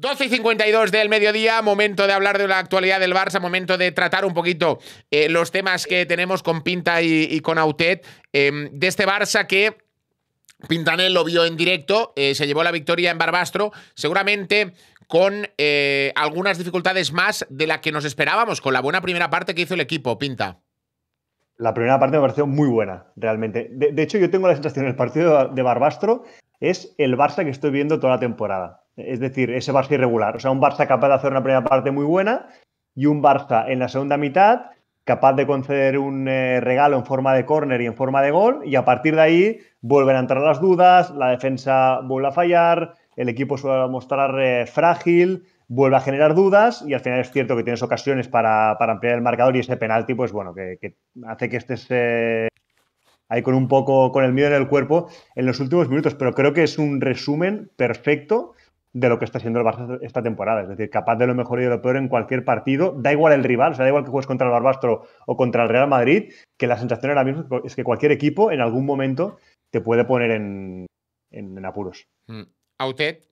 12 y 52 del mediodía, momento de hablar de la actualidad del Barça, momento de tratar un poquito eh, los temas que tenemos con Pinta y, con Autet, em, de este Barça que Pintanel lo vio en directo, eh, se llevó la victoria en Barbastro, seguramente con eh, algunas dificultades más de las que nos esperábamos, con la buena primera parte que hizo el equipo, Pinta. La primera parte me pareció muy buena, realmente. De, hecho, yo tengo la sensación en el partido de Barbastro es el Barça que estoy viendo toda la temporada. Es decir, ese Barça irregular. O sea, un Barça capaz de hacer una primera parte muy buena y un Barça en la segunda mitad capaz de conceder un eh, regalo en forma de córner y en forma de gol, y a partir de ahí vuelven a entrar las dudas, la defensa vuelve a fallar, el equipo suele mostrar eh, frágil, vuelve a generar dudas, y al final es cierto que tienes ocasiones para, ampliar el marcador y ese penalti, pues bueno, que, hace que estés eh, ahí con un poco, con el miedo en el cuerpo en los últimos minutos, pero creo que es un resumen perfecto de lo que está haciendo el Barça esta temporada. Es decir, capaz de lo mejor y de lo peor en cualquier partido. Da igual el rival, o sea, da igual que juegues contra el Barbastro o contra el Real Madrid, que la sensación ahora mismo es que cualquier equipo en algún momento te puede poner en, apuros. Mm. ¿A Autet,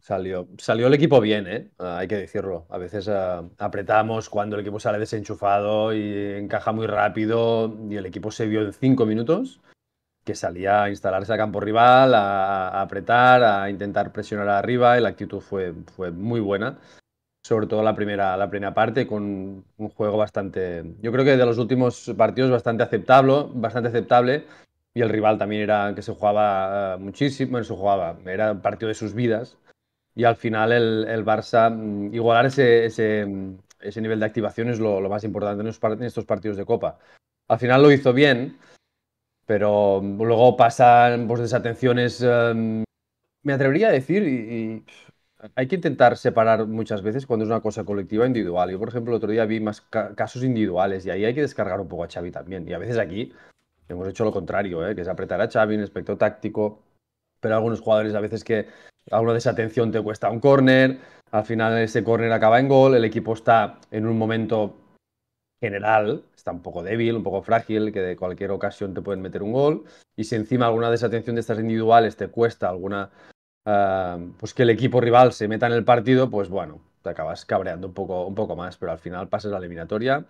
Salió, salió el equipo bien, ¿eh? ah, hay que decirlo. A veces ah, apretamos cuando el equipo sale desenchufado y encaja muy rápido y el equipo se vio en cinco minutos que salía a instalarse a campo rival, a, apretar, a intentar presionar arriba y la actitud fue, fue muy buena. Sobre todo la primera, la primera parte con un juego bastante, yo creo que de los últimos partidos bastante aceptable, bastante aceptable y el rival también era que se jugaba eh, muchísimo, bueno, se jugaba, era partido de sus vidas. Y al final el, Barça, mm, igualar mm, ese, nivel de activación es lo, más importante en estos partidos de Copa. Al final lo hizo bien, pero mm, luego pasan pues, desatenciones. Em, me atrevería a decir, y, hay que intentar separar muchas veces cuando es una cosa colectiva individual. Yo, por ejemplo, el otro día vi más casos individuales y ahí hay que descargar un poco a Xavi también. Y a veces aquí Hemos hecho lo contrario, ¿eh? que apretar a Xavi, un aspecto táctico, pero algunos jugadores a veces que alguna desatención te cuesta un córner, al final ese córner acaba en gol, el equipo está en un momento general, está un poco débil, un poco frágil, que de cualquier ocasión te pueden meter un gol, y si encima alguna desatención de estas individuales te cuesta alguna, ah, pues que el equipo rival se meta en el partido, pues bueno, te acabas cabreando un poco, un poco más, pero al final pasas la eliminatoria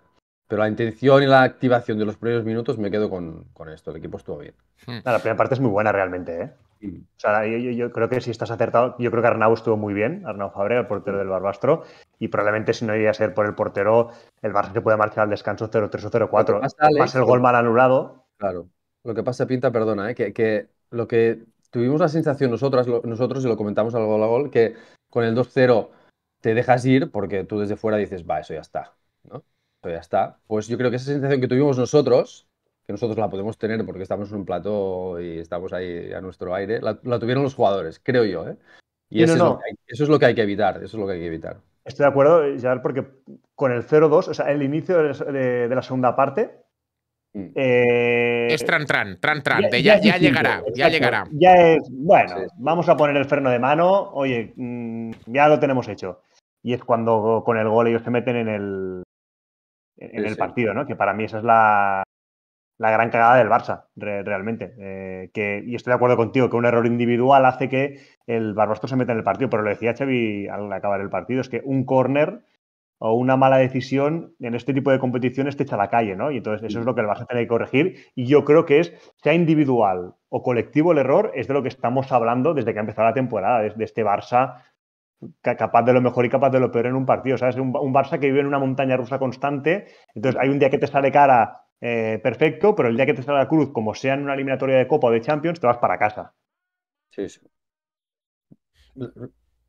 pero la intención y la activación de los primeros minutos me quedo con, con esto. El equipo estuvo bien. Hmm. La primera parte es muy buena realmente. ¿eh? yo, creo que si estás acertado, yo creo que Arnau estuvo muy bien, Arnau Fabre, el portero del Barbastro, y probablemente si no iría a ser por el portero, el Barça se puede marchar al descanso 0-3 o 0-4. Más el gol mal anulado. Claro. Lo que pasa, Pinta, perdona, ¿eh? que, lo que tuvimos la sensación nosotros nosotros, y lo comentamos al gol a gol, que con el 2-0 te dejas ir porque tú desde fuera dices, va, eso ya está. ¿no? ya está. Pues yo creo que esa sensación que tuvimos nosotros, que nosotros la podemos tener porque estamos en un plató y estamos ahí a nuestro aire, la, tuvieron los jugadores, creo yo. ¿eh? Y eso, Es lo que hay, que evitar, eso es lo que hay que evitar. Estoy de acuerdo, Gerard, porque con el 0-2, o sea, el inicio de, la segunda parte. Mm. Eh, es tran tran, tran tran, ya, llegará, ya llegará. Ya es, bueno, vamos a poner el freno de mano, oye, mm, ya lo tenemos hecho. Y es cuando con el gol ellos se meten en el, en el partido, ¿no? Que para mí esa es la, gran cagada del Barça, realmente. Eh, que, y estoy de acuerdo contigo que un error individual hace que el Barbastro se meta en el partido, pero lo decía Xavi al acabar el partido, es que un córner o una mala decisión en este tipo de competiciones te echa a la calle, ¿no? Y entonces eso es lo que el Barça tiene que corregir y yo creo que es, sea individual o colectivo el error, es de lo que estamos hablando desde que ha empezado la temporada, desde de este Barça capaz de lo mejor y capaz de lo peor en un partido. ¿sabes? Un, Barça que vive en una montaña rusa constante. Entonces, hay un día que te sale cara eh, perfecto, pero el día que te sale la cruz, como sea en una eliminatoria de Copa o de Champions, te vas para casa. Sí, sí.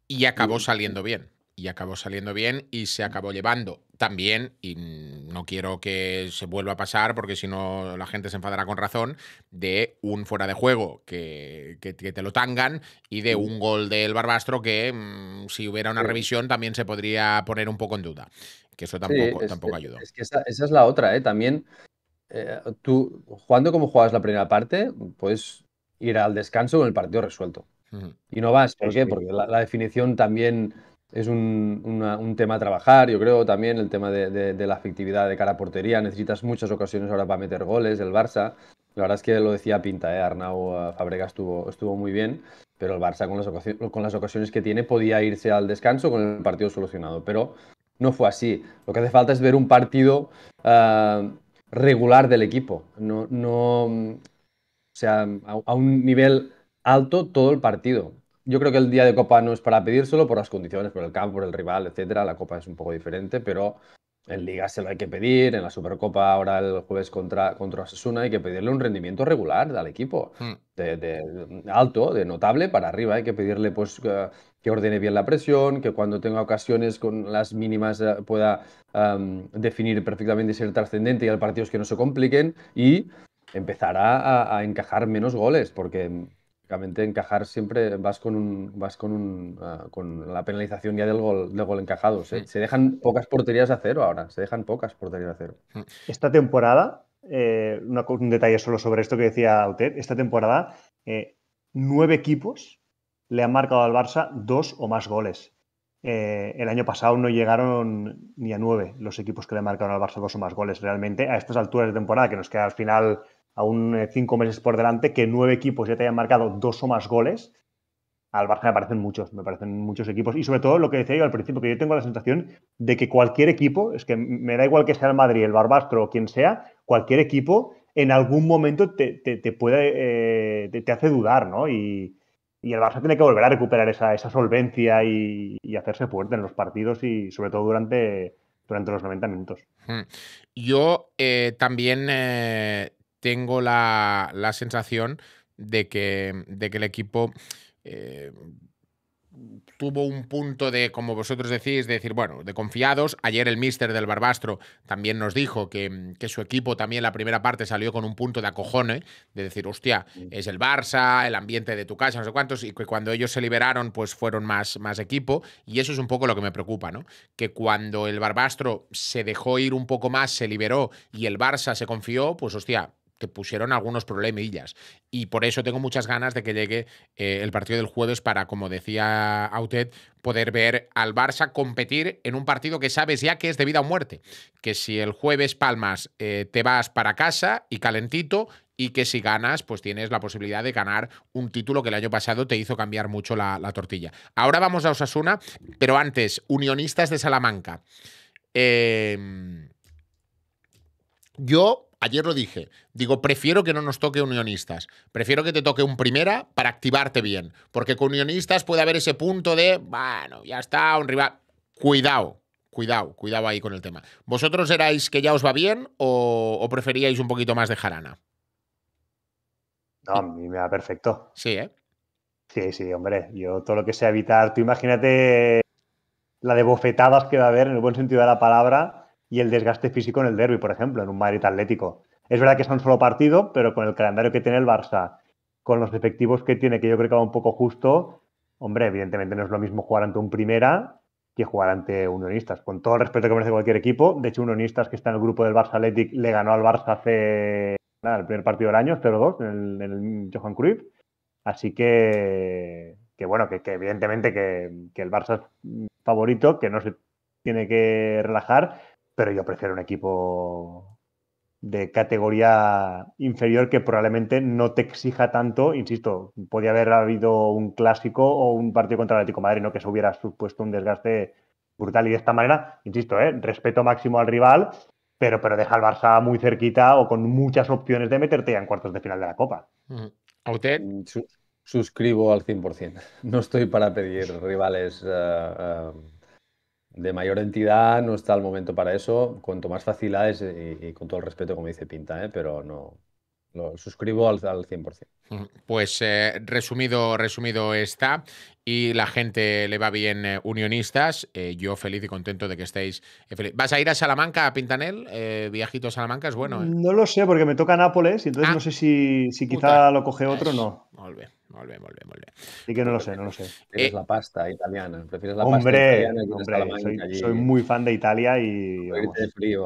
Y acabó saliendo bien y acabó saliendo bien y se acabó llevando también, y no quiero que se vuelva a pasar porque si no la gente se enfadará con razón, de un fuera de juego que, te lo tangan y de un gol del Barbastro que mm, si hubiera una revisión también se podría poner un poco en duda, que eso tampoco, tampoco ayudó. que esa, es la otra, ¿eh? también eh, tú jugando como jugabas la primera parte, puedes ir al descanso con el partido resuelto. Y no vas, ¿por qué? Porque la definición también es un, tema a trabajar, yo creo también el tema de, la efectividad de cara a portería. Necesitas muchas ocasiones ahora para meter goles, el Barça. La verdad es que lo decía Pinta, ¿eh? Arnau estuvo, estuvo muy bien, pero el Barça con las, ocasiones, que tiene podía irse al descanso con el partido solucionado, pero no fue así. Lo que hace falta es ver un partido ah, regular del equipo, no, no, sea, a un nivel alto todo el partido yo creo que el día de Copa no es para pedírselo por las condiciones, por el campo, por el rival, etcétera. La Copa es un poco diferente, pero en Liga se lo hay que pedir, en la Supercopa ahora el jueves contra, contra Asuna hay que pedirle un rendimiento regular al equipo, hmm. de, alto, de notable para arriba, hay que pedirle pues que, ordene bien la presión, que cuando tenga ocasiones con las mínimas eh, pueda definir perfectamente y ser trascendente y al partidos que no se compliquen y empezar a encajar menos goles, porque encajar siempre vas con un vas con un ah, con la penalización ya del gol gol encajado. Se, dejan pocas porterías a cero ahora, se dejan pocas porterías a cero. Mm. Esta temporada, eh, un detalle solo sobre esto que decía usted, esta temporada eh, nueve equipos le han marcado al Barça dos o más goles. Eh, el año pasado no llegaron ni a nueve los equipos que le marcado al Barça dos o más goles. Realmente, a estas alturas de temporada, que nos queda al final aún eh, cinco meses por delante, que nueve equipos ya te hayan marcado dos o más goles. Al Barça me parecen muchos, me parecen muchos equipos. Y sobre todo lo que decía yo al principio, que yo tengo la sensación de que cualquier equipo, es que me da igual que sea el Madrid, el Barbastro o quien sea, cualquier equipo en algún momento te, puede, eh, hace dudar, ¿no? Y, el Barça tiene que volver a recuperar esa, solvencia y, hacerse fuerte en los partidos y sobre todo durante, durante los 90 minutos. Hmm. Yo eh, también tengo la, sensación de que, de que el equipo... Eh, tuvo un punto de, como vosotros decís, de decir, bueno, de confiados. Ayer el mister del Barbastro también nos dijo que, su equipo también la primera parte salió con un punto de acojone, de decir, hostia, es el Barça, el ambiente de tu casa, no sé cuántos, y que cuando ellos se liberaron, pues fueron más, más equipo. Y eso es un poco lo que me preocupa, ¿no? Que cuando el Barbastro se dejó ir un poco más, se liberó y el Barça se confió, pues hostia, que pusieron algunos problemillas. Y por eso tengo muchas ganas de que llegue eh, el partido del jueves para, como decía Autet, poder ver al Barça competir en un partido que sabes ya que es de vida o muerte. Que si el jueves palmas, eh, te vas para casa y calentito y que si ganas, pues tienes la posibilidad de ganar un título que el año pasado te hizo cambiar mucho la, tortilla. Ahora vamos a Osasuna, pero antes, Unionistas de Salamanca. Em, yo ayer lo dije, digo, prefiero que no nos toque unionistas, prefiero que te toque un primera para activarte bien, porque con unionistas puede haber ese punto de, bueno, ya está, un rival, cuidado. Cuidado, cuidado ahí con el tema. ¿Vosotros erais que ya os va bien o, preferíais un poquito más de jarana? No, a mí me va perfecto. Sí, ¿eh? Sí, sí, hombre. Yo todo lo que sea evitar, tú imagínate la de bofetadas que va a haber, en el buen sentido de la palabra, y el desgaste físico en el derby, por ejemplo, en un Madrid Atlético. Es verdad que es un solo partido, pero con el calendario que tiene el Barça, con los efectivos que tiene, que yo creo que va un poco justo, hombre, evidentemente no es lo mismo jugar ante un primera que jugar ante unionistas. Con todo el respeto que merece cualquier equipo, de hecho, unionistas que está en el grupo del Barça atlético le ganó al Barça hace el primer partido del año, 0-2, en, el, Johan Cruyff. Así que, que bueno, que, evidentemente que, que, el Barça es favorito, que no se tiene que relajar, pero yo prefiero un equipo de categoría inferior que probablemente no te exija tanto, insisto, podía haber habido un clásico o un partido contra el Atlético de Madrid, ¿no? que se hubiera supuesto un desgaste brutal y de esta manera, insisto, ¿eh? respeto máximo al rival, pero, pero deja al Barça muy cerquita o con muchas opciones de meterte ya en cuartos de final de la Copa. ¿A usted? Mm, suscribo al 100%. No estoy para pedir rivales eh, eh, de mayor entidad no está el momento para eso. Cuanto más fácil es, y con todo el respeto, como dice Pinta, ¿eh? pero no lo suscribo al, al 100%. Pues eh, resumido, resumido está. Y la gente le va bien eh, unionistas. Eh, yo feliz y contento de que estéis. ¿Vas a ir a Salamanca, a Pintanel? viajito a Salamanca es bueno. No lo sé, porque me toca Nápoles y entonces ah. no sé si, quizá lo coge otro o no. Volve, volve, volve, y que no lo sé, no lo sé. Prefieres la pasta italiana. hombre, soy, muy fan de Italia y.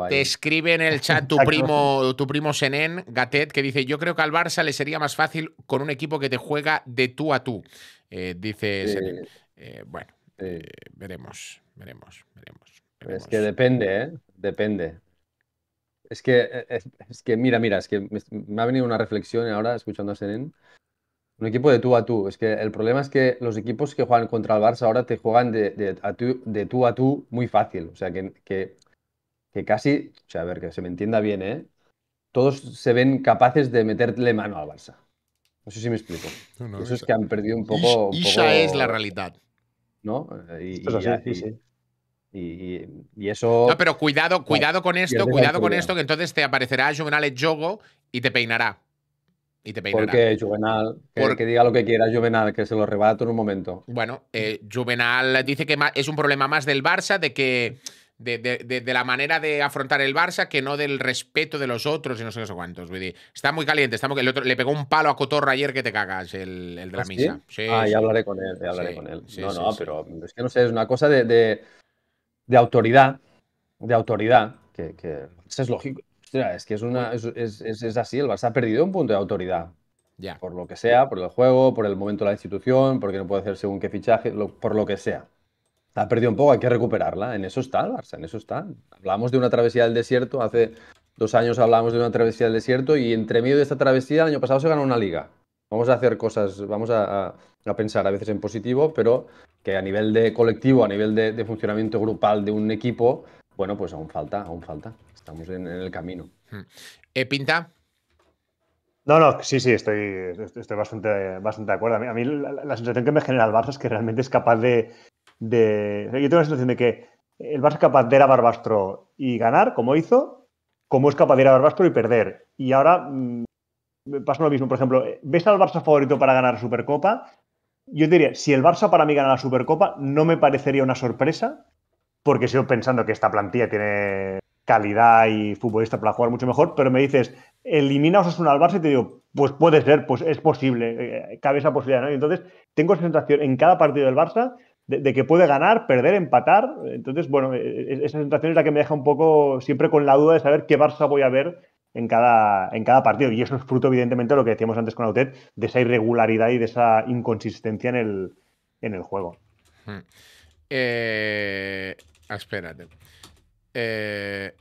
Te escribe en el chat tu primo, tu primo Senén, Gatet, que dice: Yo creo que al Barça le sería más fácil con un equipo que te juega de tú a tú, eh, dice eh, eh, bueno, eh, veremos, veremos, veremos, Es que depende, Depende. Es que, que, mira, mira, es que me, ha venido una reflexión ahora escuchando a Seren. Un equipo de tú a tú. Es que el problema es que los equipos que juegan contra el Barça ahora te juegan de, tú, a tú muy fácil. O sea, que, que, casi, o sea, a ver, que se me entienda bien, Todos se ven capaces de meterle mano al Barça. No sé si me explico. Eso es que han perdido un poco... esa es la realidad. ¿No? Y, Y, eso. No, pero cuidado, cuidado con esto, cuidado con esto, que entonces te aparecerá Juvenal Jogo y te peinará. Y te peinará. Porque Juvenal, que, diga lo que quiera Juvenal, que se lo rebato en un momento. Bueno, eh, Juvenal dice que es un problema más del Barça, de que de, la manera de afrontar el Barça que no del respeto de los otros y no sé, qué, cuántos. Está muy caliente. Está muy... El otro, le pegó un palo a Cotorra ayer que te cagas, el, el de ¿Ah, misa. ah, ya hablaré con él, ya hablaré con él. no, no, pero es que no sé, es una cosa de, autoridad, de autoridad, que, que es lógico. es que es, una, es, así, el Barça ha perdido un punto de autoridad. Ya. Por lo que sea, por el juego, por el momento de la institución, porque no puede hacer según qué fichaje, por lo que sea ha perdido un poco, hay que recuperarla. En eso está Barça, en eso está. Hablamos de una travesía del desierto, hace dos años hablamos de una travesía del desierto y entre medio de esta travesía el año pasado se ganó una liga. Vamos a hacer cosas, vamos a, pensar a veces en positivo, pero que a nivel de colectivo, a nivel de, funcionamiento grupal de un equipo, bueno, pues aún falta, aún falta. Estamos en, el camino. Hmm. Eh, ¿Pinta? No, no, sí, sí, estoy, estoy bastante, bastante de acuerdo. A mí, la, la, sensación que me genera el Barça es que realmente es capaz de, yo tengo la sensación de que el Barça es capaz de ir a Barbastro y ganar, como hizo, como es capaz de ir a Barbastro y perder. Y ahora mm, me pasa lo mismo. Por ejemplo, ¿ves al Barça favorito para ganar Supercopa? Yo te diría, si el Barça para mí gana la Supercopa, no me parecería una sorpresa, porque sigo pensando que esta plantilla tiene calidad y futbolista para jugar mucho mejor, pero me dices, elimina a Osasuna al Barça y te digo, pues puede ser, pues es posible, eh, eh, cabe esa posibilidad, entonces, tengo esa sensación en cada partido del Barça de, que puede ganar, perder, empatar. Entonces, bueno, e, e, e, esa sensación es la que me deja un poco siempre con la duda de saber qué Barça voy a ver en cada, en cada partido. Y eso es fruto, evidentemente, de lo que decíamos antes con Autet, de esa irregularidad y de esa inconsistencia en el, juego. Hmm. Eh, espérate. Eh,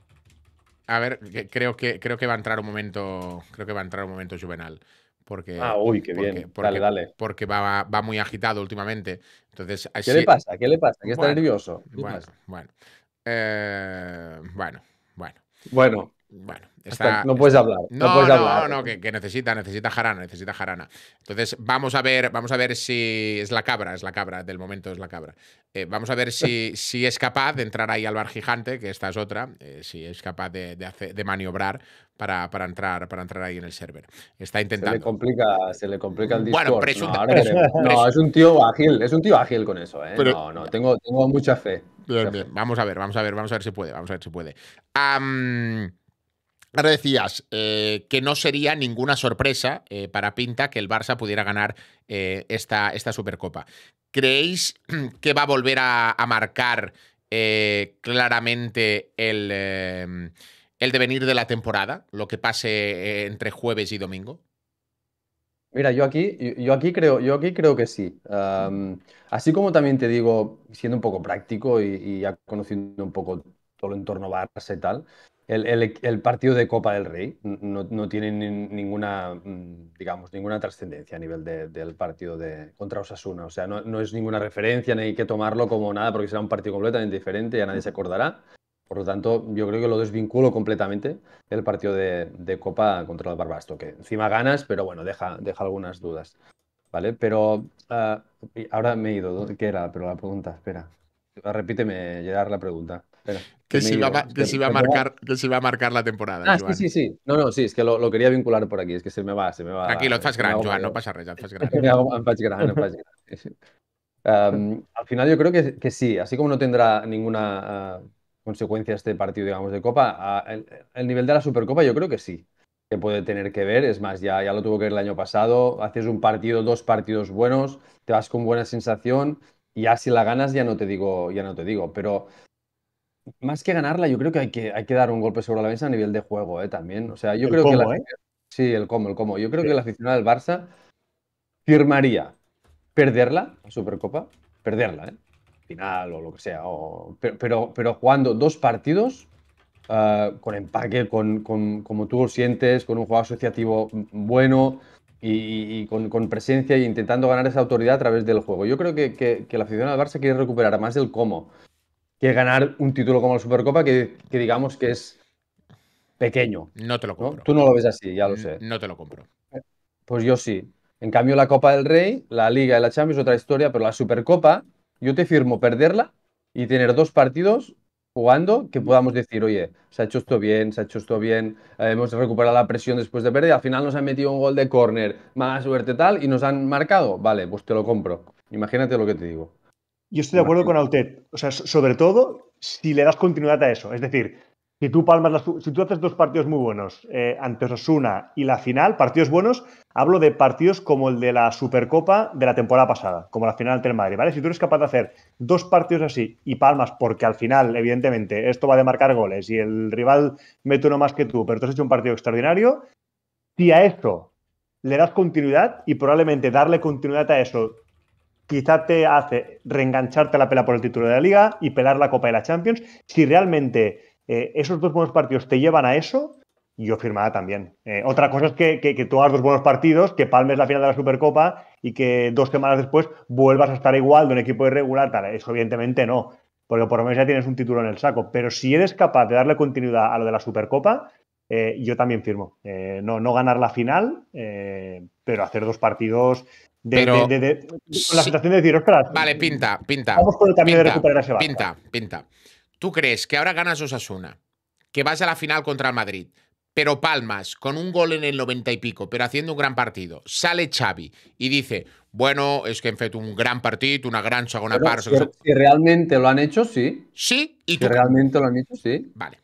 a ver, creo que, creo que va a entrar un momento. Creo que va a entrar un momento juvenal. Porque, ah, uy, qué bien. dale, dale. Porque va, muy agitado últimamente. Entonces, ¿Qué le pasa? ¿Qué le pasa? ¿Que está nervioso? Eh, bueno, bueno. Bueno, bueno, está, no puedes hablar. No, no, no, que, necesita, necesita jarana, necesita jarana. Entonces, vamos a ver, vamos a ver si es la cabra, es la cabra, del momento es la cabra. Eh, vamos a ver si, si es capaz de entrar ahí al bar gigante, que esta es otra, eh, si es capaz de, de, maniobrar para, para, entrar, para entrar ahí en el server. Está intentando. Se le complica, se le complica el Discord. Bueno, presunta, no, es un tío ágil, es un tío ágil con eso, ¿eh? no, no, tengo, tengo mucha fe. Vamos a ver, vamos a ver, vamos a ver si puede, vamos a ver si puede. Ahora decías eh, que no sería ninguna sorpresa eh, para Pinta que el Barça pudiera ganar eh, esta, esta, Supercopa. ¿Creéis que va a volver a, marcar claramente el, devenir de la temporada, lo que pase entre jueves y domingo? Mira, yo aquí, yo aquí, creo, yo aquí creo que sí. así como también te digo, siendo un poco práctico y, y ya conociendo un poco todo el entorno Barça y tal, el, partido de Copa del Rey no, no tiene ninguna, mm, digamos, ninguna trascendencia a nivel del partido de, contra Osasuna. O sea, no, no, es ninguna referencia, ni hay que tomarlo como nada, porque será un partido completamente diferente, ya nadie se acordará. Por lo tanto, yo creo que lo desvinculo completamente del partido de, Copa contra el Barbasto, que encima ganas, pero bueno, deja, deja algunas dudas. ¿Vale? Pero ah, ahora me he ido, ¿qué era? Pero la pregunta, espera. Repíteme, Gerard, la pregunta. Espera. Que, si, va, que, a marcar, que va a marcar la temporada. Ah, sí, sí, sí. No, no, sí, es que lo, lo, quería vincular por aquí, es que se me va, se me va. lo estás grande, Joan, no pasa res, al final yo creo que, que, sí, así como no tendrá ninguna ah, consecuencia este partido, digamos, de Copa, el, nivel de la Supercopa yo creo que sí, que puede tener que ver, es más, ya, ya lo tuvo que ver el año pasado, haces un partido, dos partidos buenos, te vas con buena sensación, y ya si la ganas ya no te digo, ya no te digo, pero más que ganarla, yo creo que hay que, hay que dar un golpe sobre la mesa a nivel de juego eh, también. O sea, yo creo que. La... ¿eh? Sí, el cómo, el Yo creo que la aficionado del Barça firmaría perderla, la Supercopa, perderla, ¿eh? final o lo que sea, pero, pero, jugando dos partidos ah, con empaque, con, como tú lo sientes, con un juego asociativo bueno y, con, presencia y intentando ganar esa autoridad a través del juego. Yo creo que, la que del Barça quiere recuperar más del cómo que ganar un título como la Supercopa, que, digamos que es pequeño. No te lo compro. Tú no lo ves así, ya lo sé. No te lo compro. Pues yo sí. En cambio, la Copa del Rey, la Liga y la Champions, otra historia, pero la Supercopa, yo te firmo perderla y tener dos partidos jugando que podamos decir, oye, se ha hecho esto bien, se ha hecho esto bien, eh, hemos recuperado la presión después de perder, al final nos han metido un gol de córner, más suerte tal, y nos han marcado. Vale, pues te lo compro. Imagínate lo que te digo. Yo estoy de acuerdo con Autet. O sea, sobre todo si le das continuidad a eso. Es decir, si tú palmas las, si tú haces dos partidos muy buenos eh, ante Osasuna y la final, partidos buenos, hablo de partidos como el de la Supercopa de la temporada pasada, como la final ante el Madrid, ¿vale? Si tú eres capaz de hacer dos partidos así y palmas, porque al final, evidentemente, esto va a marcar goles y el rival mete uno más que tú, pero tú has hecho un partido extraordinario, si a eso le das continuidad y probablemente darle continuidad a eso quizá te hace reengancharte la pela por el título de la liga y pelar la Copa de la Champions. Si realmente eh, esos dos buenos partidos te llevan a eso, yo firmaba también. Eh, otra cosa es que, que, tú hagas dos buenos partidos, que palmes la final de la Supercopa y que dos semanas después vuelvas a estar igual de un equipo irregular. Tal. Eso evidentemente no, porque por lo menos ya tienes un título en el saco. Pero si eres capaz de darle continuidad a lo de la Supercopa, eh, yo también firmo. no, no ganar la final, pero hacer dos partidos de, la situación de decir, ostras. Vale, pinta, pinta. Vamos con el camino de recuperar ese Pinta, pinta. ¿Tú crees que ahora ganas Osasuna, que vas a la final contra el Madrid, pero palmas con un gol en el 90 y pico, pero haciendo un gran partido. Sale Xavi y dice, bueno, es que en hecho un gran partido, una gran segunda parte. Si, realmente lo han hecho, sí. Sí, y Si realmente lo han hecho, sí. Vale.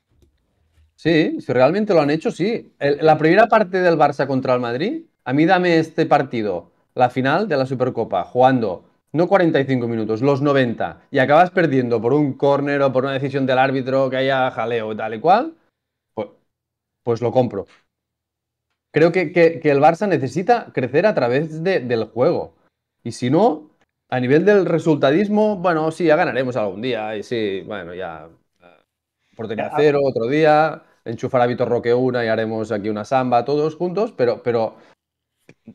Sí, si realmente lo han hecho, sí. la primera parte del Barça contra el Madrid, a mí dame este partido la final de la Supercopa jugando no 45 minutos, los 90, y acabas perdiendo por un córner o por una decisión del árbitro que haya jaleo tal y cual, pues, pues lo compro. Creo que, el Barça necesita crecer a través del juego. Y si no, a nivel del resultadismo, bueno, sí, ya ganaremos algún día. Y sí, bueno, ya. Eh, por ah. cero, otro día. Enchufar a Vitor Roque una y haremos aquí una samba todos juntos. Pero, pero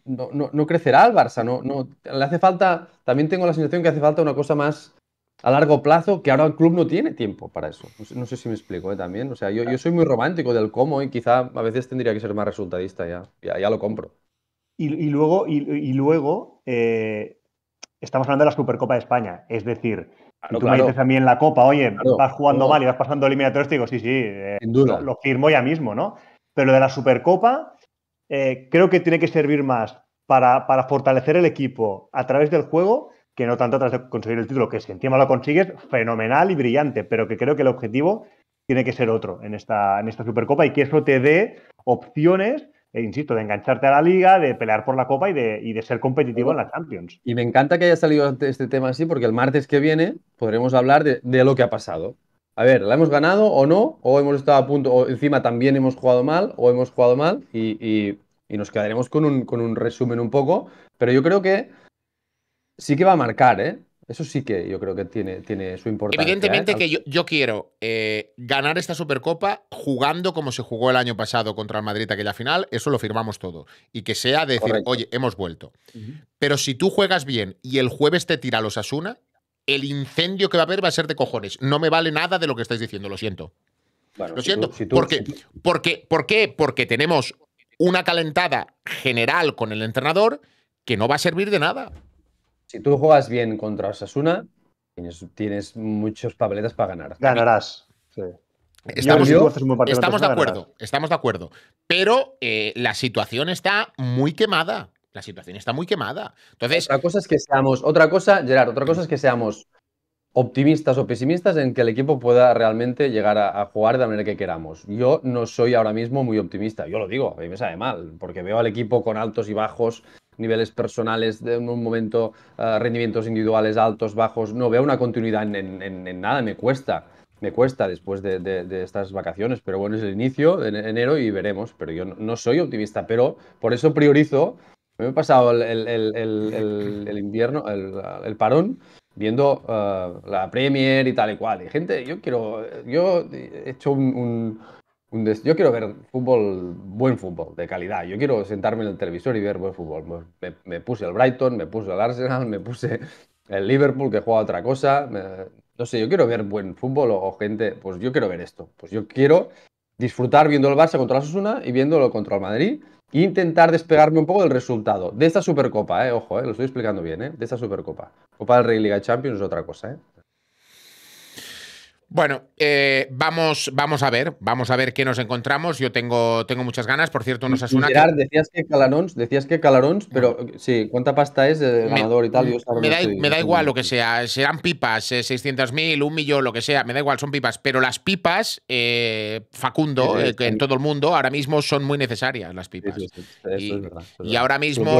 no, crecerá el Barça, no, le hace falta, también tengo la sensación que hace falta una cosa más a largo plazo, que ahora el club no tiene tiempo para eso. No sé, si me explico ¿eh? también. O sea, yo, soy muy romántico del cómo y ¿eh? quizá a veces tendría que ser más resultadista ya. Ya, lo compro. Y, luego, y, luego eh, estamos hablando de la Supercopa de España. Es decir, tú me dices también la Copa, oye, vas jugando mal y vas pasando eliminatorios, digo, sí, sí, Lo, lo, firmo ya mismo, ¿no? Pero de la Supercopa eh, creo que tiene que servir más para, fortalecer el equipo a través del juego que no tanto a través de conseguir el título, que si encima lo consigues, fenomenal y brillante, pero que creo que el objetivo tiene que ser otro en esta, en esta Supercopa y que eso te dé opciones eh, insisto, de engancharte a la liga, de pelear por la copa y de, y de ser competitivo en la Champions. Y me encanta que haya salido este tema así, porque el martes que viene podremos hablar de lo que ha pasado a ver, ¿la hemos ganado o no? ¿O hemos estado a punto, o encima también hemos jugado mal, o hemos jugado mal? Y, nos quedaremos con un, con un resumen un poco, pero yo creo que sí que va a marcar, ¿eh? Eso sí que yo creo que tiene, tiene su importancia. Evidentemente ¿eh? que yo, quiero eh, ganar esta Supercopa jugando como se jugó el año pasado contra el Madrid aquella final, eso lo firmamos todo. Y que sea decir, oye, hemos vuelto. Pero si tú juegas bien y el jueves te tira los Asuna, el incendio que va a haber va a ser de cojones. No me vale nada de lo que estáis diciendo, lo siento. lo siento. ¿Por qué? Porque tenemos una calentada general con el entrenador que no va a servir de nada. Si tú juegas bien contra Osasuna, tienes, muchos papeletas para ganar. Ganarás. Estamos, de acuerdo, estamos de acuerdo. Pero eh, la situación está muy quemada. La situación está muy quemada. Entonces. Otra cosa es que seamos. Otra cosa, Gerard, otra cosa es que seamos optimistas o pesimistas en que el equipo pueda realmente llegar a, jugar de la manera que queramos. Yo no soy ahora mismo muy optimista, yo lo digo, a mí me sabe mal, porque veo al equipo con altos y bajos, niveles personales, de un momento eh, rendimientos individuales altos, bajos, no veo una continuidad en, nada, me cuesta, me cuesta después de, estas vacaciones, pero bueno, es el inicio de enero y veremos, pero yo no soy optimista, pero por eso priorizo me he pasado el, invierno, el, parón, viendo eh, la Premier y tal y cual. Y gente, yo quiero, yo he hecho un, yo quiero ver fútbol, buen fútbol, de calidad. Yo quiero sentarme en el televisor y ver buen fútbol. Pues me, puse el Brighton, me puse el Arsenal, me puse el Liverpool que juega otra cosa. no sé, yo quiero ver buen fútbol o, gente, pues yo quiero ver esto. Pues yo quiero disfrutar viendo el Barça contra la Susuna y viéndolo contra el Madrid intentar despegarme un poco del resultado de esta Supercopa, eh, ojo, eh, lo estoy explicando bien, eh, de esta Supercopa. Copa del Rey Liga Champions es otra cosa. ¿eh? Bueno, eh, vamos, vamos a ver, vamos a ver qué nos encontramos. Yo tengo, tengo muchas ganas, por cierto, nos asuna. decías que Calarons, decías que Calarons, ah. pero sí, ¿cuánta pasta es de ganador me, y tal? me, da, igual lo que sea, serán pipas, 600.000, eh, un millón, lo que sea, me da igual, son pipas, pero las pipas, eh, Facundo, en todo el mundo, ahora mismo son muy necesarias las pipas. y ahora mismo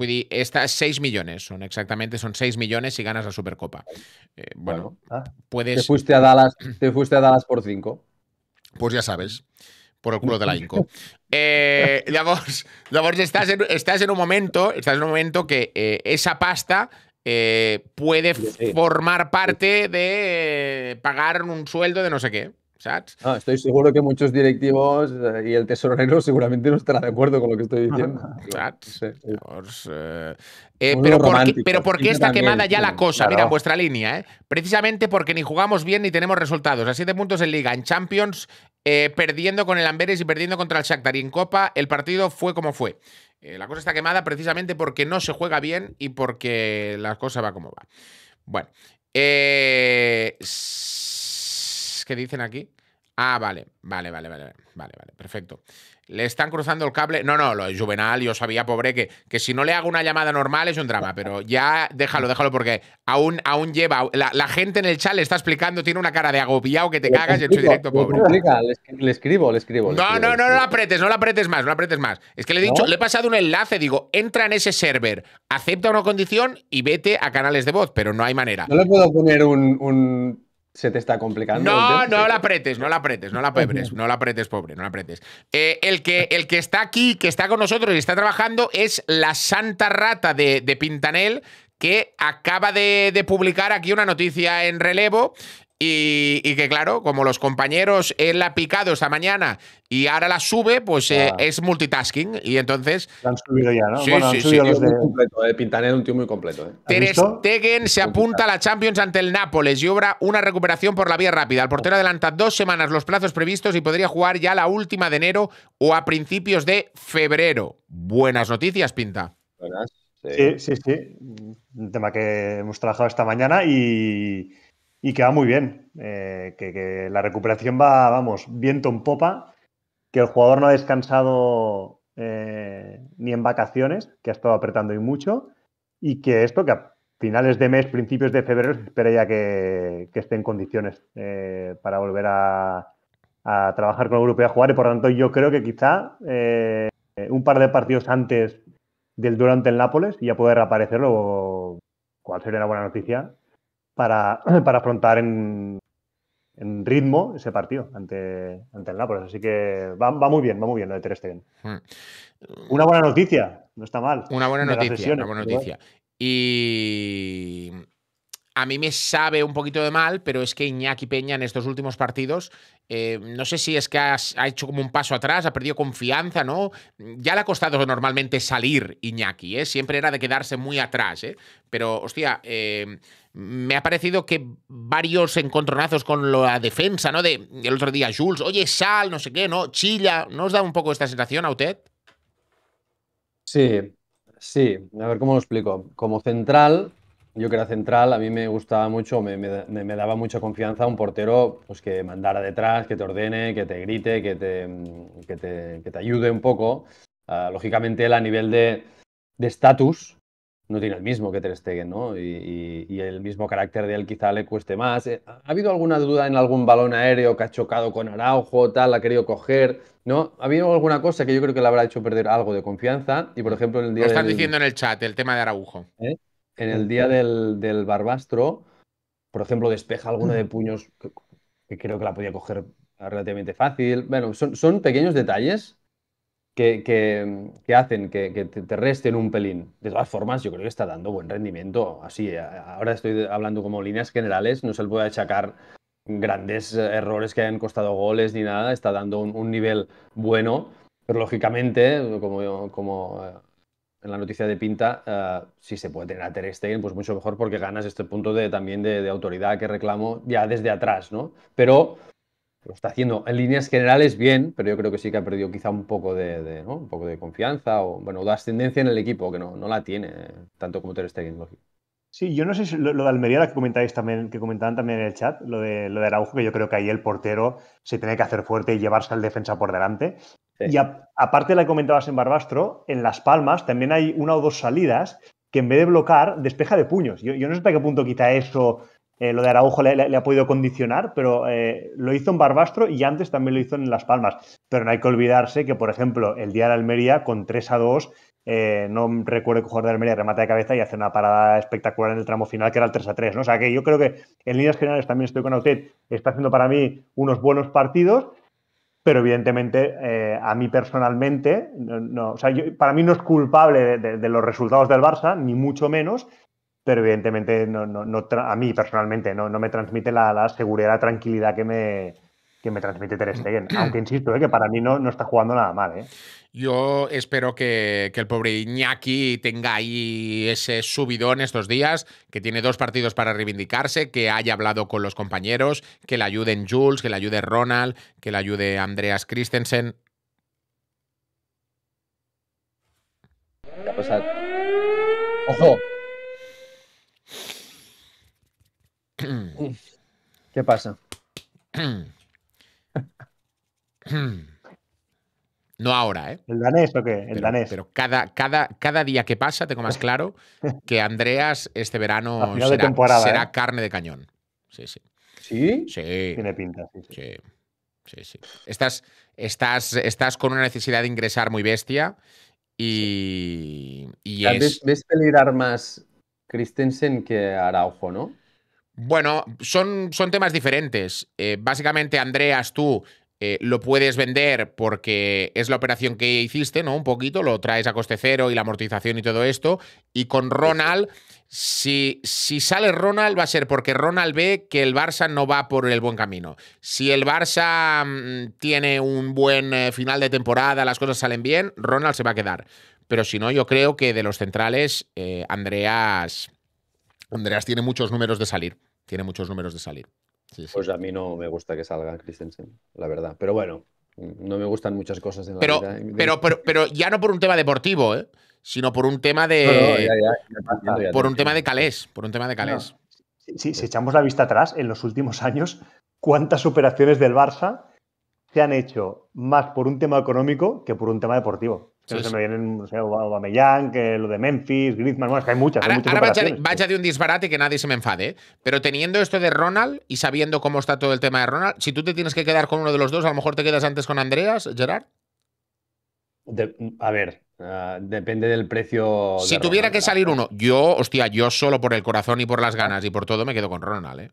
estas estas 6 millones, son exactamente son 6 millones y ganas la Supercopa. Eh, bueno, ah, puedes... Te fuiste a Dallas, te fuiste a Dallas por 5. Pues ya sabes. por el culo de la INCO. Eh, estás, en, estás en un momento, estás en un momento que eh, esa pasta eh, puede formar parte de pagar un sueldo de no sé qué estoy seguro que muchos directivos eh, y el tesorero seguramente no estará de acuerdo con lo que estoy diciendo. Eh, eh, pero, ¿por qué está quemada ya la cosa? Mira, vuestra línea, ¿eh? Precisamente porque ni jugamos bien ni tenemos resultados. A siete puntos en Liga, en Champions, perdiendo con el Amberes y perdiendo contra el Shakhtar. Y en Copa, el partido fue como fue. la cosa está quemada precisamente porque no se juega bien y porque la cosa va como va. Bueno, ¿qué dicen aquí? Ah, vale, vale, vale, vale, vale, vale, perfecto. Le están cruzando el cable. No, no, lo es Juvenal, yo sabía, pobre, que, que si no le hago una llamada normal es un drama, pero ya déjalo, déjalo, porque aún, aún lleva. La, gente en el chat le está explicando, tiene una cara de agobiado que te cagas directo, pobre. Le, escribo, le escribo. no, no, no, no la apretes, no la apretes más, no la apretes más. Es que le he dicho, le he pasado un enlace, digo, entra en ese server, acepta una condición y vete a canales de voz, pero no hay manera. No le puedo poner un se te está complicando. No, no la apretes, no la apretes, no la apretes, no la apretes, pobre, no la apretes. Eh, el, que, el que está aquí, que está con nosotros y está trabajando, es la santa rata de, de Pintanel, que acaba de, publicar aquí una noticia en relevo y, que claro, como los compañeros él la ha picado esta mañana y ahora la sube, pues eh, es multitasking y entonces... La han subido ya, ¿no? Sí, sí, sí, los de... Eh. un tío muy completo. Eh. Ter se apunta a la Champions ante el Nápoles y obra una recuperación por la vía rápida. El portero adelanta dos semanas los plazos previstos y podría jugar ya la última de enero o a principios de febrero. Buenas noticias, Pinta. Buenas. Sí, este, sí, sí. Un tema que hemos trabajado esta mañana y, que va muy bien. Eh, que, la recuperación va, vamos, viento en popa, que el jugador no ha descansado eh, ni en vacaciones, que ha estado apretando y mucho, y que esto, que a finales de mes, principios de febrero, espera ya que, esté en condiciones eh, para volver a, a, trabajar con el grupo y a jugar. Y por lo tanto, yo creo que quizá un par de partidos antes del durante el Nápoles y ya poder luego, cuál sería la buena noticia, para, para afrontar en, en ritmo ese partido ante, ante el Nápoles. Así que va, va, muy bien, va muy bien lo de Ter hmm. Una buena noticia, no está mal. Una buena noticia, una buena noticia. Y a mí me sabe un poquito de mal, pero es que Iñaki Peña en estos últimos partidos, eh, no sé si es que ha hecho como un paso atrás, ha perdido confianza, ¿no? Ya le ha costado normalmente salir Iñaki, ¿eh? Siempre era de quedarse muy atrás, ¿eh? Pero, hostia, eh, me ha parecido que varios encontronazos con la defensa, ¿no? De, el otro día, Jules, oye, sal, no sé qué, ¿no? Chilla, ¿no os da un poco esta sensación a usted? Sí, sí, a ver cómo lo explico. Como central, yo que era central, a mí me gustaba mucho, me, daba mucha confianza un portero pues, que mandara detrás, que te ordene, que te grite, que te, mm, ayude un poco. Ah, lógicamente él a nivel de estatus no tiene el mismo que Ter Stegen, ¿no? Y, el mismo carácter de él quizá le cueste más. Eh, ¿Ha habido alguna duda en algún balón aéreo que ha chocado con Araujo, tal, ha querido coger? ¿No? ¿Ha habido alguna cosa que yo creo que le habrá hecho perder algo de confianza? Y por ejemplo, en el día Lo están diciendo en el chat, el tema de Araujo. ¿Eh? en el día del, del barbastro, por ejemplo, despeja alguno de puños que, creo que la podía coger relativamente fácil. Bueno, son, son pequeños detalles que, que, hacen que, te resten un pelín. De todas formas, yo creo que está dando buen rendimiento. Así, ahora estoy hablando como líneas generales, no se le puede achacar grandes eh, errores que hayan costado goles ni nada, está dando un, un nivel bueno, pero lógicamente, como, como eh, en la noticia de Pinta, eh, si se puede tener a Ter Stegen, pues mucho mejor porque ganas este punto de, también de, autoridad que reclamo ya desde atrás, ¿no? Pero lo está haciendo en líneas generales bien, pero yo creo que sí que ha perdido quizá un poco de, un poco de confianza o, bueno, de ascendencia en el equipo, que no, no la tiene, eh, tanto como Ter Stegen, lógico. Sí, yo no sé si lo, de Almería que comentáis también, que comentaban también en el chat, lo de, lo de Araujo, que yo creo que ahí el portero se tiene que hacer fuerte y llevarse al defensa por delante. Y aparte aparte lo que comentabas en Barbastro, en Las Palmas también hay una o dos salidas que en vez de bloquear, despeja de puños. Yo, no sé hasta qué punto quita eso eh, lo de Araujo le, ha podido condicionar, pero eh, lo hizo en Barbastro y antes también lo hizo en Las Palmas. Pero no hay que olvidarse que, por ejemplo, el día de Almería, con 3 a 2, eh, no recuerdo que jugador de remata de cabeza y hace una parada espectacular en el tramo final que era el 3 a 3. ¿no? O sea que yo creo que en líneas generales también estoy con usted está haciendo para mí unos buenos partidos, pero evidentemente eh, a mí personalmente, no, o sea, para mí no es culpable de, los resultados del Barça, ni mucho menos, pero evidentemente no, no, a mí personalmente no, me transmite la, la seguridad, la tranquilidad que me, que me transmite Ter Stegen. Aunque insisto, eh, que para mí no, no está jugando nada mal. ¿eh? Yo espero que, el pobre Iñaki tenga ahí ese subidón estos días, que tiene dos partidos para reivindicarse, que haya hablado con los compañeros, que le ayuden Jules, que le ayude Ronald, que le ayude Andreas Christensen. ¡Ojo! ¿Qué pasa? No ahora, ¿eh? ¿El danés o qué? El danés. Pero cada, cada, cada día que pasa, tengo más claro que Andreas este verano será, ¿eh? carne de cañón. Sí, sí. ¿Sí? Sí. Tiene pinta, sí. Sí, sí. Estás, estás, estás con una necesidad de ingresar muy bestia y. y es... ves, peligrar más Christensen que Araujo, ¿no? Bueno, son, son temas diferentes. Eh, básicamente, Andreas, tú eh, lo puedes vender porque es la operación que hiciste, ¿no? Un poquito, lo traes a coste cero y la amortización y todo esto. Y con Ronald, si, si sale Ronald, va a ser porque Ronald ve que el Barça no va por el buen camino. Si el Barça mm, tiene un buen eh, final de temporada, las cosas salen bien, Ronald se va a quedar. Pero si no, yo creo que de los centrales, eh, Andreas. Andreas tiene muchos números de salir. Tiene muchos números de salir. Pues a mí no me gusta que salga Christensen, la verdad. Pero bueno, no me gustan muchas cosas en la pero, ¿eh? Pero, pero, pero ya no por un tema deportivo, ¿eh? sino por un tema de. por un tema de calés. Por un tema de calés. Si, si echamos la vista atrás, en los últimos años, ¿cuántas operaciones del Barça se han hecho más por un tema económico que por un tema deportivo? Sí, se me vienen, no sé, que lo de Memphis, Griezmann, bueno, que hay muchas. Ahora, ahora vaya, de, un disparate que nadie se me enfade, ¿eh? pero teniendo esto de Ronald y sabiendo cómo está todo el tema de Ronald, si tú te tienes que quedar con uno de los dos, a lo mejor te quedas antes con Andreas, Gerard. a ver, ah, depende del precio. Si tuviera que salir uno, yo, hostia, yo solo por el corazón y por las ganas y por todo me quedo con Ronald, ¿eh?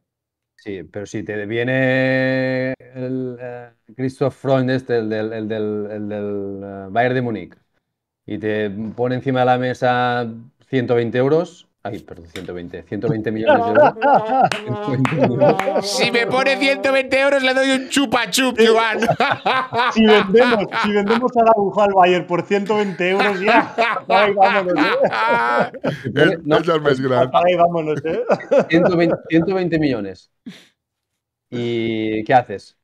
Sí, pero si te viene el eh, Christoph Freund, este, el del, eh, Bayern de Múnich, y te pone encima de la mesa 120 euros. Ay, perdón, 120, 120 millones de euros. si me pone 120 euros, le doy un chupa chup, Iván. Eh, si, vendemos, si vendemos a la UJAL Bayer por 120 euros, ya. Ahí vámonos. No, es el mes grande. Ahí vámonos, ¿eh? 120, 120 ¿eh? millones. ¿Y qué haces?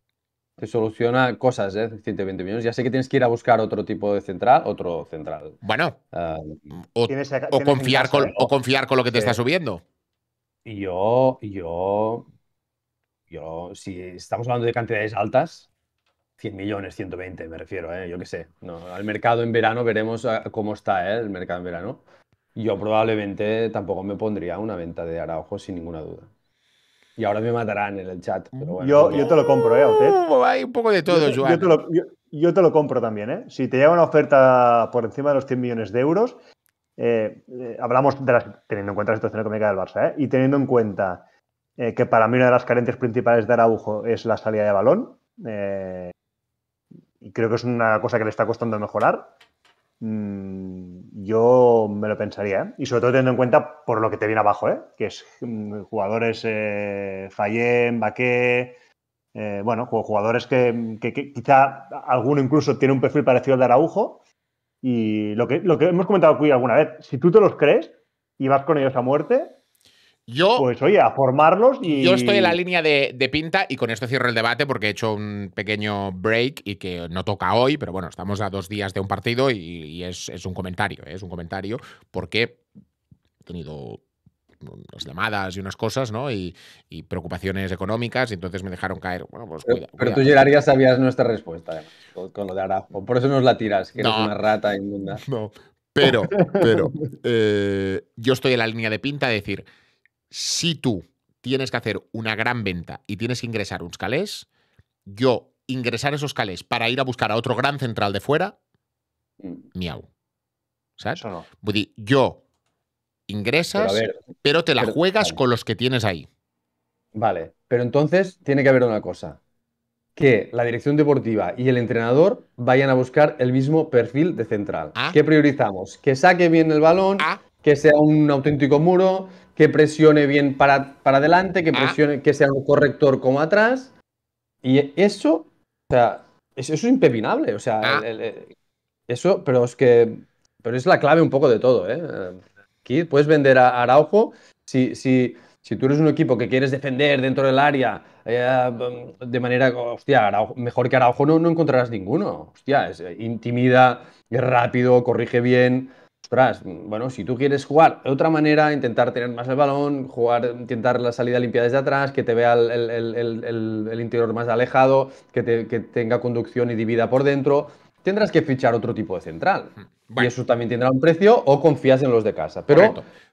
te soluciona cosas, ¿eh? 120 millones. Ya sé que tienes que ir a buscar otro tipo de central, otro central. Bueno, ah, o, confiar con, ¿eh? o confiar con lo que te está subiendo. Yo, yo, yo, si estamos hablando de cantidades altas, 100 millones, 120 me refiero, ¿eh? yo qué sé. al mercado en verano veremos ah, cómo está ¿eh? el mercado en verano. Yo probablemente tampoco me pondría una venta de Araujo sin ninguna duda. Y ahora me matarán en el chat. yo, te lo compro, ¿eh? Uh, hay un poco de todo, yo, yo, te lo, compro también, ¿eh? Si te llega una oferta por encima de los 100 millones de euros, eh, eh, hablamos de las, teniendo en cuenta la situación económica del Barça, ¿eh? Y teniendo en cuenta eh, que para mí una de las carentes principales de Araujo es la salida de balón, y creo que es una cosa que le está costando mejorar. Mm, yo me lo pensaría, ¿eh? y sobre todo teniendo en cuenta por lo que te viene abajo, ¿eh? que es mm, jugadores eh, Fallen, Baquet eh, bueno, jugadores que, quizá alguno incluso tiene un perfil parecido al de Araujo, y lo que, lo que hemos comentado aquí alguna vez, si tú te los crees y vas con ellos a muerte, yo, pues oye, a formarlos y. Yo estoy en la línea de, pinta y con esto cierro el debate porque he hecho un pequeño break y que no toca hoy, pero bueno, estamos a dos días de un partido y, es, un comentario, ¿eh? es un comentario porque he tenido unas llamadas y unas cosas, ¿no? Y, preocupaciones económicas, y entonces me dejaron caer. Bueno, pues cuida, Pero tú, Gerard, sabías nuestra respuesta con lo de Arajo. Por eso nos la tiras, que eres una rata inmunda. No, pero, pero, eh, yo estoy en la línea de pinta de decir, si tú tienes que hacer una gran venta y tienes que ingresar un calés, yo ingresar esos calés para ir a buscar a otro gran central de fuera, mm. miau. ¿Sabes? Pues yo ingresas, pero, te la juegas con los que tienes ahí. Vale, pero entonces tiene que haber una cosa. Que la dirección deportiva y el entrenador vayan a buscar el mismo perfil de central. Ah. ¿Qué priorizamos? Que saque bien el balón, ah. que sea un auténtico muro, que presione bien para, para adelante, que ah. presione, que sea un corrector como atrás. Y eso, o sea, eso es impepinable. O sea, ah. eso, pero es que. Pero es la clave un poco de todo, ¿eh? Aquí puedes vender a Araujo si, si, si tú eres un equipo que quieres defender dentro del área eh, de manera, hostia, mejor que Araujo no, no encontrarás ninguno. Hostia, es, eh, intimida, es rápido, corrige bien. Ostras, bueno, si tú quieres jugar de otra manera, intentar tener más el balón, jugar, intentar la salida limpia desde atrás, que te vea el, interior más alejado, que, tenga conducción y divida por dentro, tendrás que fichar otro tipo de central. Hmm. Y eso también tendrá un precio o confías en los de casa. Pero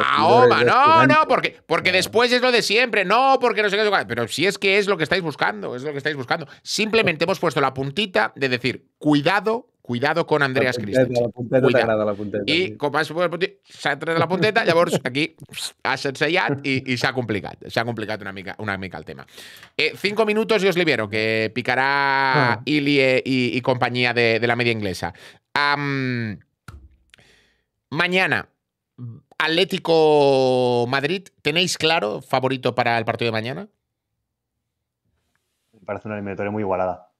Mahoma, no, no, porque, porque después es lo de siempre, no, porque no sé qué. Pero si es que es lo que estáis buscando, es lo que estáis buscando. Simplemente hemos puesto la puntita de decir, cuidado Cuidado con Andreas Christensen. Y como has puesto la punteta, aquí has y y se ha complicado, se ha una mica, una mica el tema. Eh, cinco minutos y os libero, que picará ah. Ilie y, compañía de, la media inglesa. mañana, Atlético Madrid, ¿tenéis claro favorito para el partido de mañana? Me parece una eliminatoria muy igualada.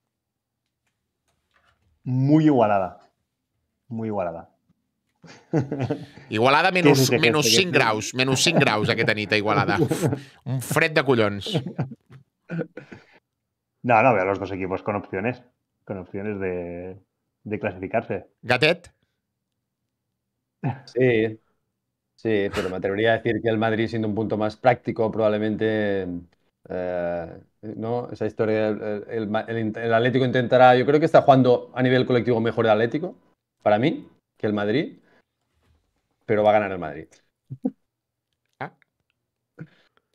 Muy igualada. Muy igualada. Igualada menos, sin 5 graus, menos sin graus a que Igualada. Un fred de collons. No, no, veo a los dos equipos con opciones, con opciones de, de clasificarse. Gatet. Sí, Sí, pero me atrevería a decir que el Madrid, siendo un punto más práctico, probablemente. Eh, ¿no? Esa historia, el, Atlético intentará. Yo creo que está jugando a nivel colectivo mejor el Atlético, para mí, que el Madrid. Pero va a ganar el Madrid. Ah.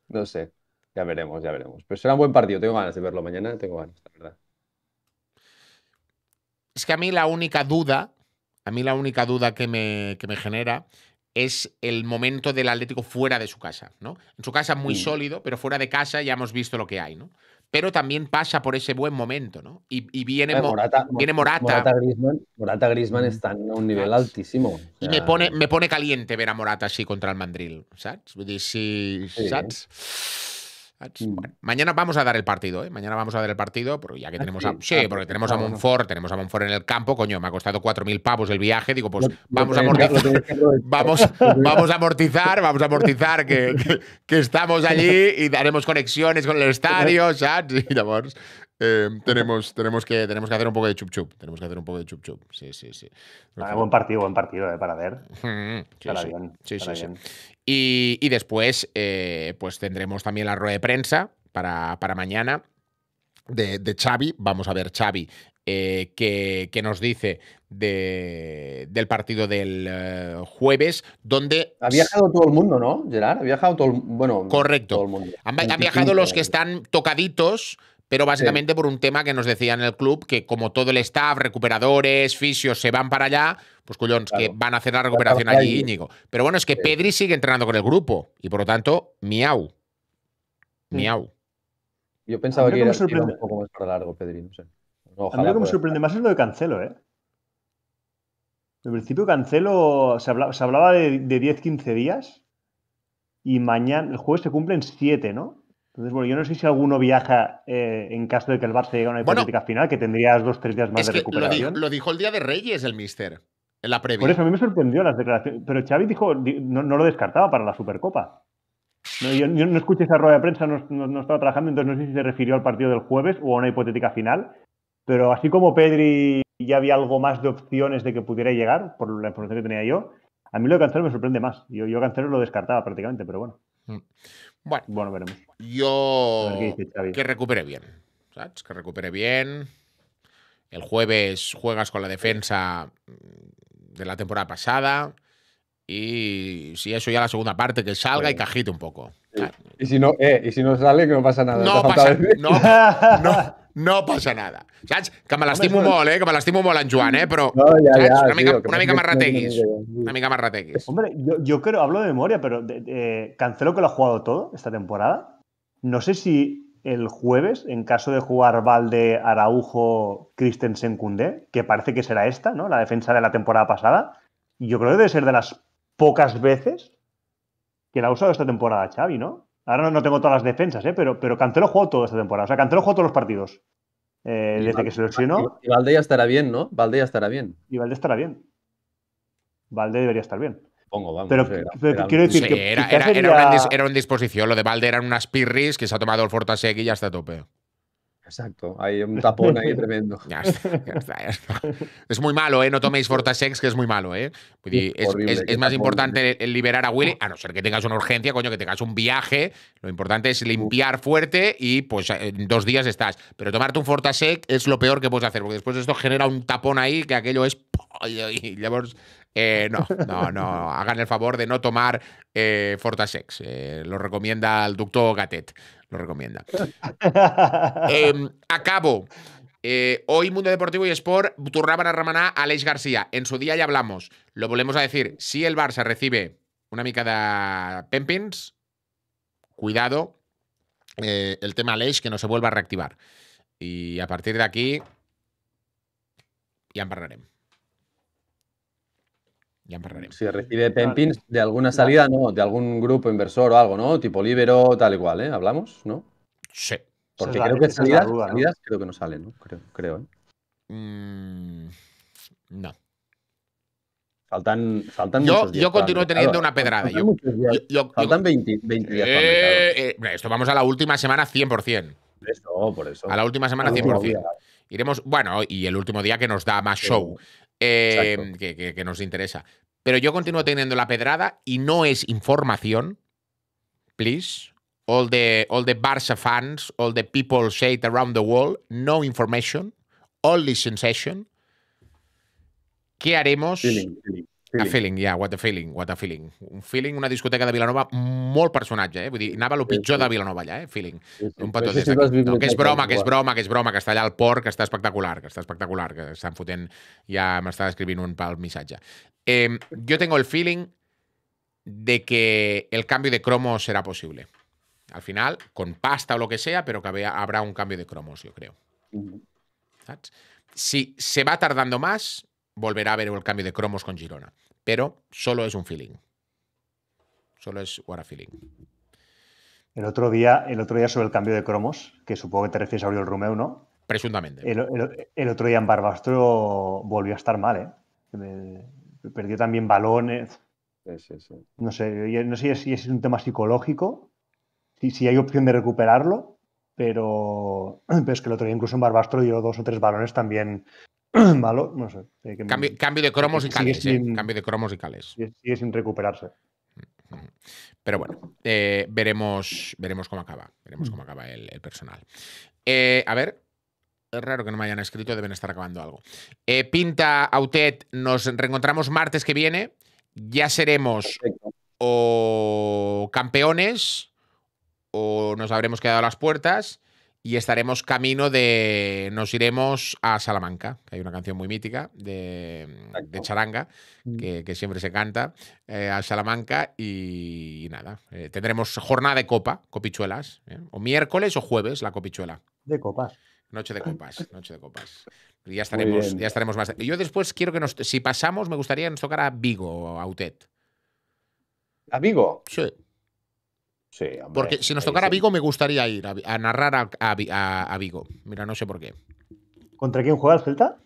No sé. Ya veremos, ya veremos. Pero será un buen partido. Tengo ganas de verlo mañana. Tengo ganas, la verdad. Es que a mí la única duda, a mí la única duda que me, que me genera es el momento del Atlético fuera de su casa, ¿no? En su casa muy mm. sólido, pero fuera de casa ya hemos visto lo que hay, ¿no? Pero también pasa por ese buen momento, ¿no? Y, viene, Morata, viene Morata. Morata Grisman, Morata Griezmann mm. están a un nivel altísimo. Y me pone, me pone caliente ver a Morata así contra el Mandril, ¿sabes? Mm. mañana vamos a dar el partido, ¿eh? Mañana vamos a dar el partido, porque ya que ah, tenemos a. tenemos a Monfort, tenemos a en el campo, coño, me ha costado 4.000 pavos el viaje, digo, pues vamos a amortizar. Vamos, a amortizar, vamos a amortizar que, estamos allí y daremos conexiones con el estadio, Em, tenemos, tenemos, que, tenemos que hacer un poco de chup chup. Tenemos que hacer un poco de chup chup. Sí, sí, sí. buen partido, buen partido, eh, para ver. Sí, sí. sí, Y, después, eh, pues tendremos también la rueda de prensa para, mañana. De, de, Xavi, vamos a ver Xavi, eh, qué nos dice del partido del jueves, donde... Ha viajado todo el mundo, ¿no, Gerard? Ha viajado todo el, bueno, Correcto. mundo. han viajado los que están tocaditos, pero básicamente por un tema que nos decían en el club, que como todo el staff, recuperadores, fisios, se van para allá, pues collons, que van a hacer la recuperación allí, Íñigo. Pero bueno, es que Pedri sigue entrenando con el grupo y por lo tanto, miau. Miau. Yo pensaba que, sorprende... un poco más largo, Pedri, no sé. a mí lo que me sorprende más es lo de Cancelo, ¿eh? En principio Cancelo se hablaba, de, 10-15 días y mañana, el jueves se cumplen 7, ¿no? Entonces, bueno, yo no sé si alguno viaja eh, en caso de que el Barça llegue a una hipotética final, que tendrías dos, tres días más de recuperación. Lo dijo, el día de Reyes el mister, en la previa. Por eso a mí me sorprendió las declaraciones. Pero Xavi dijo, no, lo descartaba para la Supercopa. No, yo, no escuché esa rueda de prensa, no, estaba trabajando, entonces no sé si se refirió al partido del jueves o a una hipotética final. Pero así como Pedri ya había algo más de opciones de que pudiera llegar, por la información que tenía yo, a mí lo de Cancelo me sorprende más. Yo, yo Cancelo lo descartaba prácticamente, pero bueno. Mm. Bueno, veremos. Yo que recupere bien, Que recupere bien. El jueves juegas con la defensa mm, de la temporada pasada. Y si eso ya la segunda parte, que salga y cajite un poco. Y si no, eh, si no sale, que no pasa nada. No pasa, no, no pasa nada. Saps? Que me eh? Que me l'estimo Joan, eh? Pero Una, mica, tío, una Hombre, yo, creo, hablo de memoria, pero Cancelo que lo ha jugado todo esta temporada. No sé si el jueves, en caso de jugar Valde, Araujo, Christensen, Kundé, que parece que será esta, ¿no? La defensa de la temporada pasada. Yo creo que debe ser de las pocas veces que la ha usado esta temporada Xavi, ¿no? Ahora no, tengo todas las defensas, ¿eh? pero, pero Cancelo jugó toda esta temporada. O sea, Cancelo jugó todos los partidos. Eh, desde que se lesionó. Y Valde ya estará bien, ¿no? Valde ya estará bien. Y Valde estará bien. Valde debería estar bien. Pongo, vamos. Pero, quiero decir que. Era, un, era, disposición. Lo de Valde eran unas pirris que se ha tomado el Fortasec y ya está a tope. Exacto, hay un tapón ahí tremendo. Es muy malo, ¿eh? No toméis Fortasex, que es muy malo, ¿eh? es, más importante liberar a Willy, a no ser que tengas una urgencia, coño, que tengas un viaje. Lo importante es limpiar fuerte y pues en dos días estás. Pero tomarte un Fortasec es lo peor que puedes hacer, porque después esto genera un tapón ahí que aquello es... Y, eh, no, no, no. Hagan el favor de no tomar eh, Fortasex. Eh, lo recomienda el doctor Gatet. Lo recomienda. Em, acabo. hoy Mundo Deportivo y Sport turraban a Ramaná a Aleix García. En su día ya hablamos. Lo volvemos a decir. Si el Barça recibe una mica de Pempins, cuidado. el tema Aleix que no se vuelva a reactivar. Y a partir de aquí, ya embarraremos si recibe Pempins de alguna salida, no, de algún grupo inversor o algo, ¿no? Tipo Libero, tal y cual, ¿eh? ¿Hablamos? ¿No? Sí. Porque creo que salidas, salidas, creo que no salen, ¿no? Creo, creo ¿eh? Mm, no. Faltan, faltan yo, muchos días, Yo continúo teniendo una pedrada. Faltan, yo, faltan 20, días. Eh, eh, esto vamos a la última semana 100%. Por eso, por eso. A la última semana 100%. Iremos, bueno, y el último día que nos da más show. Em, que, nos interesa. Pero yo continúo teniendo la pedrada y no es información, please. All the, all the Barça fans, all the people say it around the world, no information, only sensation. ¿Qué haremos? feeling. A feeling, yeah, what a feeling, what a feeling. Un feeling, una discoteca de Vilanova, molt personatge, eh? Vull dir, anava el pitjor sí, sí. de Vilanova allà, eh? Feeling. Sí, sí. Un petó no sé si des no, que és broma, que és broma, que és broma, que està allà al port, que està espectacular, que està espectacular, que estan fotent... Ja m'està escrivint un pel missatge. Eh, jo tengo el feeling de que el canvi de cromos serà possible. Al final, con pasta o lo que sea, pero que habrá un canvi de cromos, yo creo. Saps? Si se va tardando más, volverá a haber el cambio de cromos con Girona. pero solo es un feeling. Solo es what feeling. El otro día, el otro día sobre el cambio de cromos, que supongo que te refieres a Oriol Romeu, ¿no? Presuntamente. El, otro día en Barbastro volvió a estar mal, ¿eh? Perdió también balones. Eh. Sí, sí, sí. No sé, no sé si es un tema psicológico, si, si hay opción de recuperarlo, pero, pero, es que el otro día incluso en Barbastro dio dos o tres balones también no sé. Mm, cambio, de cromos y cales. ¿eh? cambio de cromos y cales. Sigue, sin recuperarse. Pero bueno, eh, veremos, veremos cómo acaba. Veremos mm. cómo acaba el, personal. Eh, a ver, es raro que no me hayan escrito, deben estar acabando algo. Pinta Autet, nos reencontramos martes que viene. Ya seremos o campeones o nos habremos quedado a las puertas y estaremos camino de. Nos iremos a Salamanca, que hay una canción muy mítica de, Charanga, mm. que, siempre se canta, eh, a Salamanca y, nada. Eh, tendremos jornada de copa, copichuelas, ¿eh? o miércoles o jueves la copichuela. De copas. Noche de copas, noche de copas. ya estaremos, ya estaremos más. Yo después quiero que nos. Si pasamos, me gustaría nos tocar a Vigo, a Utet. ¿A Vigo? Sí. Porque si nos tocara Vigo, me gustaría ir a, narrar a, Vigo. Mira, no sé por qué. ¿Contra quién juega el Celta?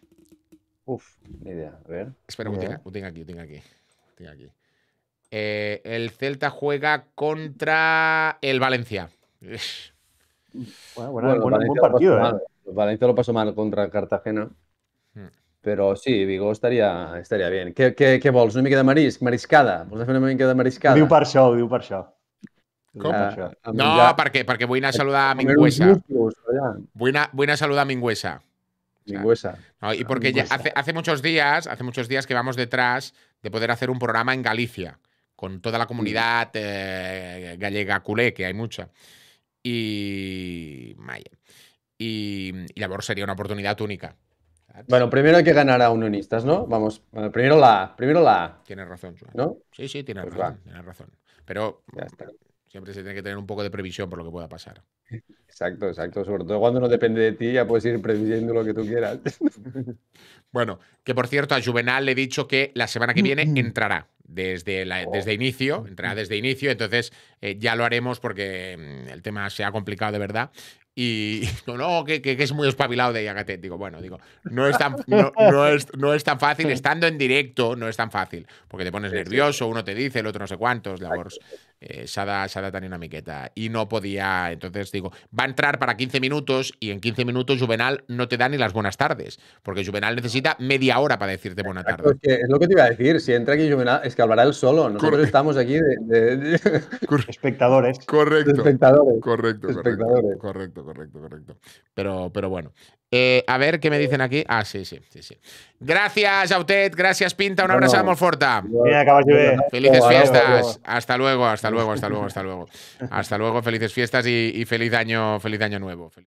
Uf, ni idea. A ver. Espera, un tenga, aquí, tenga aquí. aquí. Eh, el Celta juega contra el Valencia. Bueno, bueno, buen partido, eh. Valencia lo pasó ¿eh? mal contra Cartagena. Hmm. Pero sí, Vigo estaría estaría bien. ¿Qué què, què vols? Una mica de marisc? Mariscada? Vols un una mica de mariscada? diu per això, no, porque voy perquè a saludar a Mingüesa. Voy a a saludar a Mingüesa. Mingüesa. y porque hace, hace muchos días, hace muchos días que vamos detrás de poder hacer un programa en Galicia con toda la mm. comunidad eh, gallega culé, que hay mucha. Y. Vaya. Y, y sería una oportunidad única. Bueno, primero hay que ganar a Unionistas, ¿no? Vamos, primero la primero la Tienes razón, ¿No? Sí, sí, tienes pues razón, tienes razón. Pero Siempre se tiene que tener un poco de previsión por lo que pueda pasar. Exacto, exacto. Sobre todo cuando no depende de ti, ya puedes ir previsiendo lo que tú quieras. Bueno, que por cierto, a Juvenal le he dicho que la semana que mm, viene mm. entrará desde, oh. desde inicio, mm, entrará desde inicio, entonces eh, ya lo haremos porque el tema se ha complicado de verdad. Y no, que, que, es muy espabilado de Yagate. Digo, bueno, digo, no es, tan, no, es, tan fácil, estando en directo, no es tan fácil, porque te pones nervioso, uno te dice, el otro no sé cuántos, labores eh, s'ha una miqueta. y no podía, Entonces, digo, va a entrar para 15 minutos y en 15 minutos Juvenal no te da ni las buenas tardes, porque Juvenal necesita media hora para decirte buena tarde. es, lo que te iba a decir, si entra aquí Juvenal, es que escalvará él solo. Nosotros estamos aquí de... Espectadores. Correcto. Espectadores. Correcto, correcto, correcto, correcto, correcto. Pero, pero bueno, eh, a ver qué me dicen aquí. Ah, sí, sí, sí, sí. Gracias a gracias Pinta, un abrazo a Morforta. Eh. Felices fiestas. Hasta luego, hasta luego, hasta luego, hasta luego. Hasta luego, felices fiestas y, y feliz año, feliz año nuevo.